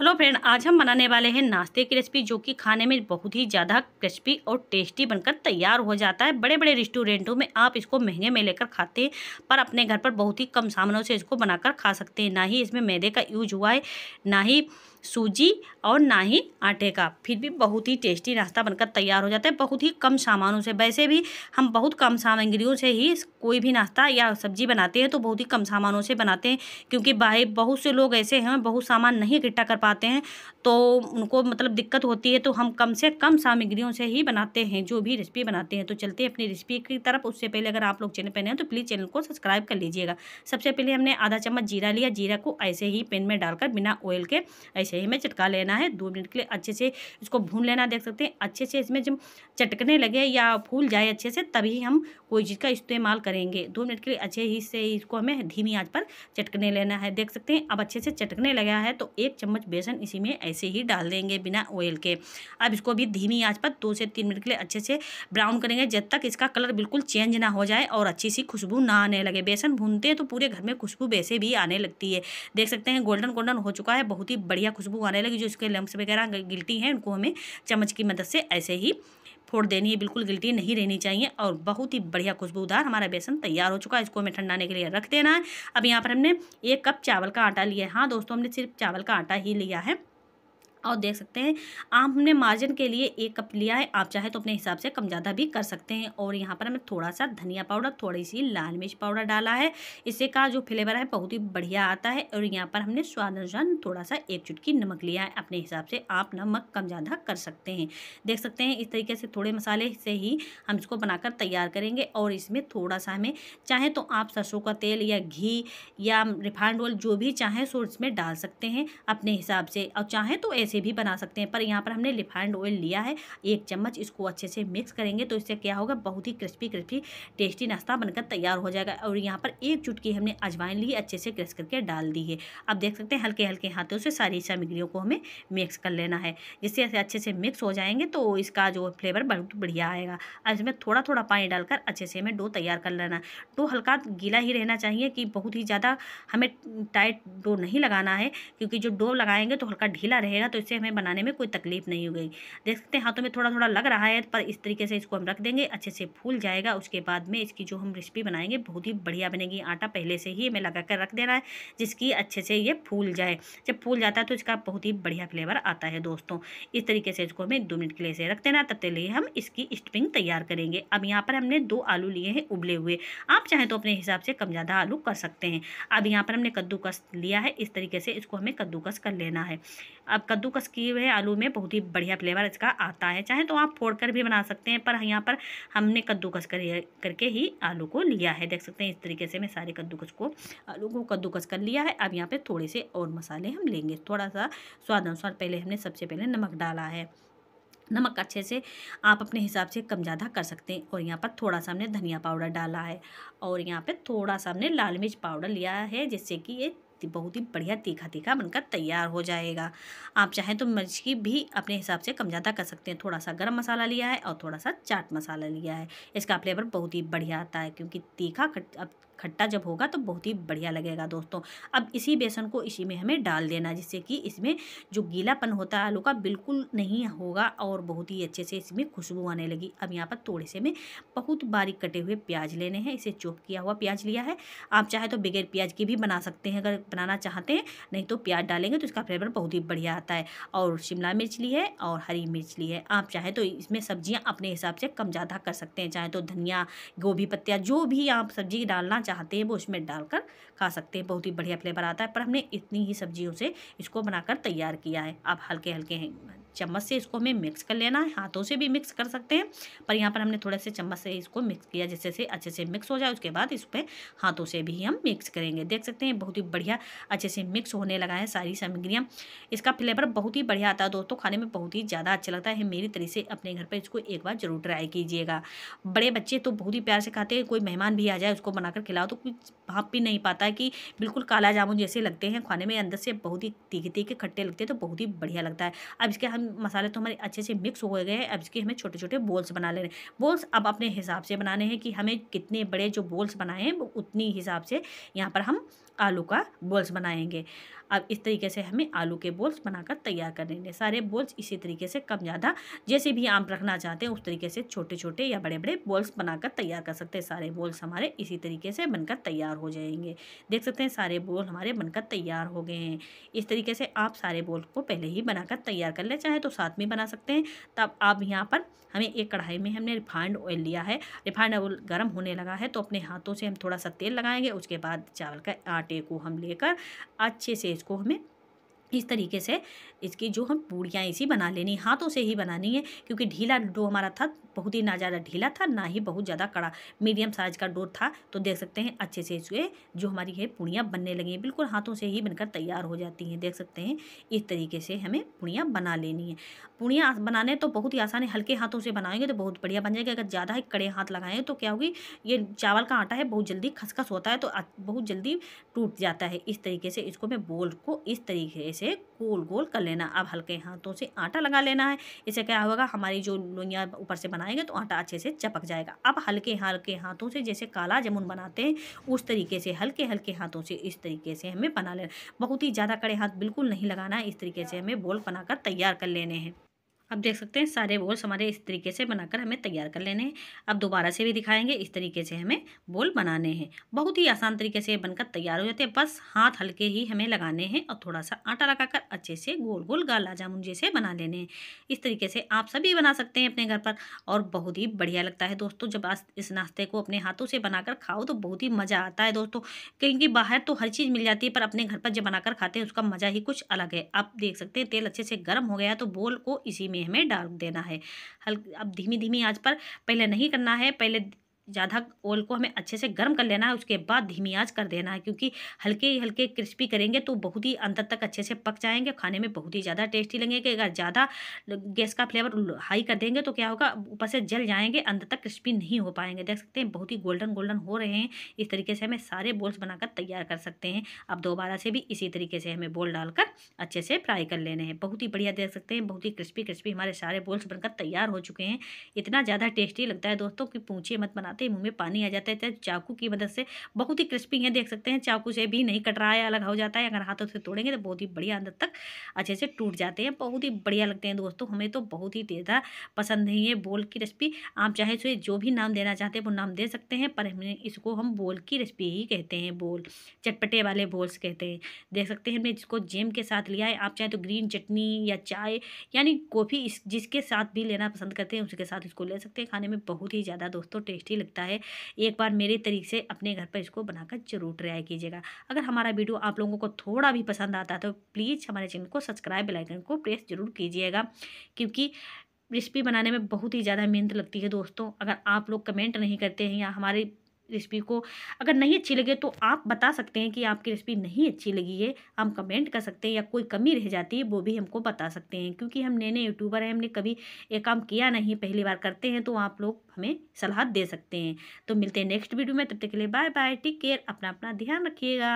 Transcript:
hello friend आज हम बनाने वाले हैं नाश्ते की रेसिपी जो कि खाने में बहुत ही ज़्यादा क्रिस्पी और टेस्टी बनकर तैयार हो जाता है बड़े बड़े रेस्टोरेंटों में आप इसको महंगे में लेकर खाते हैं पर अपने घर पर बहुत ही कम सामानों से इसको बनाकर खा सकते हैं ना ही इसमें मैदे का यूज हुआ है ना ही सूजी और ना ही आटे का फिर भी बहुत ही टेस्टी नाश्ता बनकर तैयार हो जाता है बहुत ही कम सामानों से वैसे भी हम बहुत कम सामग्रियों से ही कोई भी नाश्ता या सब्जी बनाते हैं तो बहुत ही कम सामानों से बनाते हैं क्योंकि भाई बहुत से लोग ऐसे हैं बहुत सामान नहीं इकट्ठा कर पाते हैं तो उनको मतलब दिक्कत होती है तो हम कम से कम सामग्रियों से ही बनाते हैं जो भी रेसिपी बनाते हैं तो चलते हैं अपनी रेसिपी की तरफ उससे पहले अगर आप लोग चैनल पर नए हैं तो प्लीज़ चैनल को सब्सक्राइब कर लीजिएगा सबसे पहले हमने आधा चम्मच जीरा लिया जीरा को ऐसे ही पेन में डालकर बिना ऑयल के ऐसे अच्छे में चटका लेना है दो मिनट के लिए अच्छे से इसको भून लेना देख सकते हैं अच्छे से इसमें जब चटकने लगे या फूल जाए अच्छे से तभी हम कोई चीज़ का इस्तेमाल करेंगे दो मिनट के लिए अच्छे ही से इसको हमें धीमी आँच पर चटकने लेना है देख सकते हैं अब अच्छे से चटकने लगा है तो एक चम्मच बेसन इसी में ऐसे ही डाल देंगे बिना ऑयल के अब इसको भी धीमी आँच पर दो से तीन मिनट के लिए अच्छे से ब्राउन करेंगे जब तक इसका कलर बिल्कुल चेंज ना हो जाए और अच्छी सी खुशबू ना आने लगे बेसन भूनते हैं तो पूरे घर में खुशबू वैसे भी आने लगती है देख सकते हैं गोल्डन गोल्डन हो चुका है बहुत ही बढ़िया खुशबू आने लगी जो इसके लम्ब वगैरह गिल्टी हैं उनको हमें चम्मच की मदद से ऐसे ही फोड़ देनी है बिल्कुल गिल्टी नहीं रहनी चाहिए और बहुत ही बढ़िया खुशबूदार हमारा बेसन तैयार हो चुका है इसको हमें ठंडाने के लिए रख देना है अब यहाँ पर हमने एक कप चावल का आटा लिया है हाँ दोस्तों हमने सिर्फ चावल का आटा ही लिया है और देख सकते हैं आम हमने मार्जिन के लिए एक कप लिया है आप चाहे तो अपने हिसाब से कम ज़्यादा भी कर सकते हैं और यहाँ पर हमें थोड़ा सा धनिया पाउडर थोड़ी सी लाल मिर्च पाउडर डाला है इससे का जो फ्लेवर है बहुत ही बढ़िया आता है और यहाँ पर हमने स्वाद अनुसार थोड़ा सा एक चुटकी नमक लिया है अपने हिसाब से आप नमक कम ज़्यादा कर सकते हैं देख सकते हैं इस तरीके से थोड़े मसाले से ही हम इसको बनाकर तैयार करेंगे और इसमें थोड़ा सा हमें चाहे तो आप सरसों का तेल या घी या रिफाइंड ऑयल जो भी चाहें सो इसमें डाल सकते हैं अपने हिसाब से और चाहें तो ऐसे से भी बना सकते हैं पर यहाँ पर हमने रिफाइंड ऑयल लिया है एक चम्मच इसको अच्छे से मिक्स करेंगे तो इससे क्या होगा बहुत ही क्रिस्पी क्रिस्पी टेस्टी नाश्ता बनकर तैयार हो जाएगा और यहाँ पर एक चुटकी हमने अजवाइन ली अच्छे से क्रश करके डाल दी है अब देख सकते हैं हल्के हल्के हाथों से सारी सामग्रियों को हमें मिक्स कर लेना है जिससे अच्छे से मिक्स हो जाएंगे तो इसका जो फ्लेवर बहुत बढ़िया आएगा अब इसमें थोड़ा थोड़ा पानी डालकर अच्छे से हमें डो तैयार कर लेना डो हल्का गीला ही रहना चाहिए कि बहुत ही ज़्यादा हमें टाइट डो नहीं लगाना है क्योंकि जो डो लगाएंगे तो हल्का ढीला रहेगा तो से हमें बनाने में कोई तकलीफ नहीं होगी देख सकते हैं हाथों में थोड़ा थोड़ा लग रहा है पर इस तरीके से इसको हम रख देंगे अच्छे से फूल जाएगा उसके बाद में इसकी जो हम रेसिपी बनाएंगे बहुत ही बढ़िया बनेगी आटा पहले से ही हमें लगा कर रख देना है जिसकी अच्छे से ये फूल जाए जब फूल जाता है तो इसका बहुत ही बढ़िया फ्लेवर आता है दोस्तों इस तरीके से इसको हमें दो मिनट के लिए से रख देना तब तक हम इसकी स्टफिंग तैयार करेंगे अब यहाँ पर हमने दो आलू लिए हैं उबले हुए आप चाहें तो अपने हिसाब से कम ज़्यादा आलू कर सकते हैं अब यहाँ पर हमने कद्दूकस लिया है इस तरीके से इसको हमें कद्दूकस कर लेना है अब कद्दू का किए हुए आलू में बहुत ही बढ़िया फ्लेवर इसका आता है चाहे तो आप फोड़ कर भी बना सकते हैं पर यहाँ पर हमने कद्दूकस कर करके ही आलू को लिया है देख सकते हैं इस तरीके से मैं सारे कद्दूकस को आलू को कद्दूकस कर लिया है अब यहाँ पर थोड़े से और मसाले हम लेंगे थोड़ा सा स्वाद अनुसार पहले हमने सबसे पहले नमक डाला है नमक अच्छे से आप अपने हिसाब से कम ज़्यादा कर सकते हैं और यहाँ पर थोड़ा सा हमने धनिया पाउडर डाला है और यहाँ पर थोड़ा सा हमने लाल मिर्च पाउडर लिया है जिससे कि ये बहुत ही बढ़िया तीखा तीखा बनकर तैयार हो जाएगा आप चाहें तो मिर्च की भी अपने हिसाब से कम ज़्यादा कर सकते हैं थोड़ा सा गर्म मसाला लिया है और थोड़ा सा चाट मसाला लिया है इसका फ्लेवर बहुत ही बढ़िया आता है क्योंकि तीखा खट्टा जब होगा तो बहुत ही बढ़िया लगेगा दोस्तों अब इसी बेसन को इसी में हमें डाल देना जिससे कि इसमें जो गीलापन होता है आलू का बिल्कुल नहीं होगा और बहुत ही अच्छे से इसमें खुशबू आने लगी अब यहाँ पर थोड़े से में बहुत बारीक कटे हुए प्याज लेने हैं इसे चोप किया हुआ प्याज लिया है आप चाहे तो बगैर प्याज की भी बना सकते हैं अगर बनाना चाहते हैं नहीं तो प्याज डालेंगे तो इसका फ्लेवर बहुत ही बढ़िया आता है और शिमला मिर्च ली है और हरी मिर्च ली है आप चाहे तो इसमें सब्जियाँ अपने हिसाब से कम ज़्यादा कर सकते हैं चाहे तो धनिया गोभी पत्तिया जो भी आप सब्जी डालना चाहते हैं वो इसमें डालकर खा सकते हैं बहुत ही बढ़िया फ्लेवर आता है पर हमने इतनी ही सब्जियों से इसको बनाकर तैयार किया है आप हल्के हल्के हैं चम्मच से इसको हमें मिक्स कर लेना है हाथों से भी मिक्स कर सकते हैं पर यहाँ पर हमने थोड़े से चम्मच से इसको मिक्स किया जिससे से अच्छे से मिक्स हो जाए उसके बाद इस पर हाथों से भी हम मिक्स करेंगे देख सकते हैं बहुत ही बढ़िया अच्छे से मिक्स होने लगा है सारी सामग्रियाँ इसका फ्लेवर बहुत ही बढ़िया आता है दोस्तों खाने में बहुत ही ज़्यादा अच्छा लगता है मेरी तरह से अपने घर पर इसको एक बार ज़रूर ट्राई कीजिएगा बड़े बच्चे तो बहुत ही प्यार से खाते हैं कोई मेहमान भी आ जाए उसको बनाकर खिलाओ तो कुछ भाप भी नहीं पाता है कि बिल्कुल काला जामुन जैसे लगते हैं खाने में अंदर से बहुत ही तीखे तीखे खट्टे लगते हैं तो बहुत ही बढ़िया लगता है अब इसके हम मसाले तो हमारे अच्छे से मिक्स हो गए हैं अब इसके हमें छोटे छोटे बोल्स बना लेने बोल्स अब अपने हिसाब से बनाने हैं कि हमें कितने बड़े जो बोल्स बनाए हैं उतनी हिसाब से यहाँ पर हम आलू का बोल्स बनाएंगे अब इस तरीके से हमें आलू के बोल्स बनाकर तैयार कर लेंगे सारे बोल्स इसी तरीके से कम ज़्यादा जैसे भी आप रखना चाहते हैं उस तरीके से छोटे छोटे या बड़े बड़े बोल्स बनाकर तैयार कर सकते हैं सारे बोल्स हमारे इसी तरीके से बनकर तैयार हो जाएंगे देख सकते हैं सारे बोल हमारे बनकर तैयार हो गए हैं इस तरीके से आप सारे बोल्स को पहले ही बनाकर तैयार कर ले चाहे है तो साथ में बना सकते हैं तब आप यहाँ पर हमें एक कढ़ाई में हमने रिफाइंड ऑयल लिया है रिफाइंड ऑयल गर्म होने लगा है तो अपने हाथों से हम थोड़ा सा तेल लगाएंगे उसके बाद चावल का आटे को हम लेकर अच्छे से इसको हमें इस तरीके से इसकी जो हम पूड़ियाँ इसी बना लेनी हाथों से ही बनानी है क्योंकि ढीला डो हमारा था बहुत ही ना ज़्यादा ढीला था ना ही बहुत ज़्यादा कड़ा मीडियम साइज़ का डो था तो देख सकते हैं अच्छे से इसके जो हमारी ये पूड़ियाँ बनने लगी हैं बिल्कुल हाथों से ही बनकर तैयार हो जाती हैं देख सकते हैं इस तरीके से हमें पूड़ियाँ बना लेनी है पूड़ियाँ बनाने तो बहुत ही आसान है हल्के हाथों से बनाएंगे तो बहुत बढ़िया बन जाएगी अगर ज़्यादा ही कड़े हाथ लगाएंगे तो क्या होगी ये चावल का आटा है बहुत जल्दी खसखस होता है तो बहुत जल्दी टूट जाता है इस तरीके से इसको मैं बोल को इस तरीके से इसे गोल गोल कर लेना अब हल्के हाथों से आटा लगा लेना है इससे क्या होगा हमारी जो लोइयाँ ऊपर से बनाएंगे तो आटा अच्छे से चपक जाएगा अब हल्के हल्के हाथों से जैसे काला जामुन बनाते हैं उस तरीके से हल्के हल्के हाथों से इस तरीके से हमें बना लेना बहुत ही ज़्यादा कड़े हाथ बिल्कुल नहीं लगाना है इस तरीके से हमें बोल बनाकर तैयार कर लेने हैं अब देख सकते हैं सारे बोल्स हमारे इस तरीके से बनाकर हमें तैयार कर लेने हैं अब दोबारा से भी दिखाएंगे इस तरीके से हमें बोल बनाने हैं बहुत ही आसान तरीके से बनकर तैयार हो जाते हैं बस हाथ हल्के ही हमें लगाने हैं और थोड़ा सा आटा लगाकर अच्छे से गोल गोल गाला जामुन जैसे बना लेने हैं इस तरीके से आप सभी बना सकते हैं अपने घर पर और बहुत ही बढ़िया लगता है दोस्तों जब इस नाश्ते को अपने हाथों से बनाकर खाओ तो बहुत ही मज़ा आता है दोस्तों क्योंकि बाहर तो हर चीज़ मिल जाती है पर अपने घर पर जब बनाकर खाते हैं उसका मज़ा ही कुछ अलग है आप देख सकते हैं तेल अच्छे से गर्म हो गया तो बोल को इसी में हमें डाल देना है हल अब धीमी धीमी आँच पर पहले नहीं करना है पहले ज़्यादा ऑयल को हमें अच्छे से गर्म कर लेना है उसके बाद धीमी आंच कर देना है क्योंकि हल्के हल्के क्रिस्पी करेंगे तो बहुत ही अंदर तक अच्छे से पक जाएंगे खाने में बहुत ही ज़्यादा टेस्टी लगेंगे अगर ज़्यादा गैस का फ्लेवर हाई कर देंगे तो क्या होगा ऊपर से जल जाएंगे अंदर तक क्रिस्पी नहीं हो पाएंगे देख सकते हैं बहुत ही गोल्डन गोल्डन हो रहे हैं इस तरीके से हमें सारे बोल्स बनाकर तैयार कर सकते हैं अब दोबारा से भी इसी तरीके से हमें बोल डालकर अच्छे से फ्राई कर लेने हैं बहुत ही बढ़िया देख सकते हैं बहुत ही क्रिस्पी क्रिस्पी हमारे सारे बोल्स बनकर तैयार हो चुके हैं इतना ज़्यादा टेस्टी लगता है दोस्तों कि पूछिए मत बना आते ही मुँह में पानी आ जाता है तो चाकू की मदद से बहुत ही क्रिस्पी है देख सकते हैं चाकू से भी नहीं कट रहा है अलग हो जाता है अगर हाथों से तोड़ेंगे तो बहुत ही बढ़िया अंदर तक अच्छे से टूट जाते हैं बहुत ही बढ़िया लगते हैं दोस्तों हमें तो बहुत ही ज़्यादा पसंद है ये बोल की रेसिपी आप चाहे से तो जो भी नाम देना चाहते हैं वो नाम दे सकते हैं पर हमें इसको हम बोल की रेसिपी ही कहते हैं बोल चटपटे वाले बोल्स कहते हैं देख सकते हैं हमने जिसको जेम के साथ लिया है आप चाहे तो ग्रीन चटनी या चाय यानी कॉफ़ी इस जिसके साथ भी लेना पसंद करते हैं उसके साथ इसको ले सकते हैं खाने में बहुत ही ज़्यादा दोस्तों टेस्टी लगता है एक बार मेरे तरीके से अपने घर पर इसको बनाकर जरूर ट्राई कीजिएगा अगर हमारा वीडियो आप लोगों को थोड़ा भी पसंद आता है तो प्लीज़ हमारे चैनल को सब्सक्राइब लाइकन को प्रेस जरूर कीजिएगा क्योंकि रेसिपी बनाने में बहुत ही ज़्यादा मेहनत लगती है दोस्तों अगर आप लोग कमेंट नहीं करते हैं या हमारे रेसिपी को अगर नहीं अच्छी लगे तो आप बता सकते हैं कि आपकी रेसिपी नहीं अच्छी लगी है हम कमेंट कर सकते हैं या कोई कमी रह जाती है वो भी हमको बता सकते हैं क्योंकि हम नए नए यूट्यूबर हैं हमने कभी ये काम किया नहीं पहली बार करते हैं तो आप लोग हमें सलाह दे सकते हैं तो मिलते हैं नेक्स्ट वीडियो में तब तक के लिए बाय बाय टेक केयर अपना अपना ध्यान रखिएगा